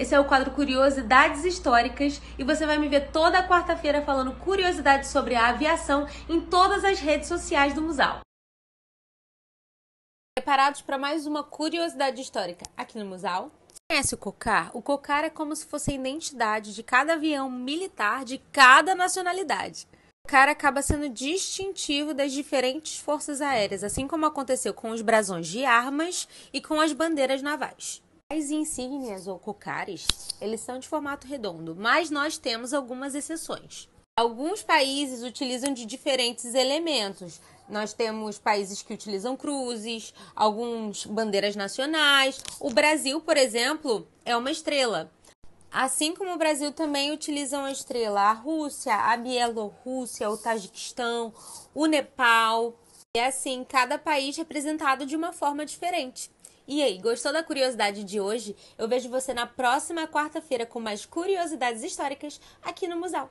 Esse é o quadro Curiosidades Históricas e você vai me ver toda quarta-feira falando curiosidades sobre a aviação em todas as redes sociais do Musal. Preparados para mais uma curiosidade histórica aqui no Musal? Conhece o COCAR? O COCAR é como se fosse a identidade de cada avião militar de cada nacionalidade. O COCAR acaba sendo distintivo das diferentes forças aéreas, assim como aconteceu com os brasões de armas e com as bandeiras navais. As insígnias ou cocares, eles são de formato redondo, mas nós temos algumas exceções. Alguns países utilizam de diferentes elementos. Nós temos países que utilizam cruzes, alguns bandeiras nacionais. O Brasil, por exemplo, é uma estrela. Assim como o Brasil também utiliza uma estrela a Rússia, a Bielorrússia, o Tajiquistão, o Nepal. É assim, cada país representado de uma forma diferente. E aí, gostou da curiosidade de hoje? Eu vejo você na próxima quarta-feira com mais curiosidades históricas aqui no Museu.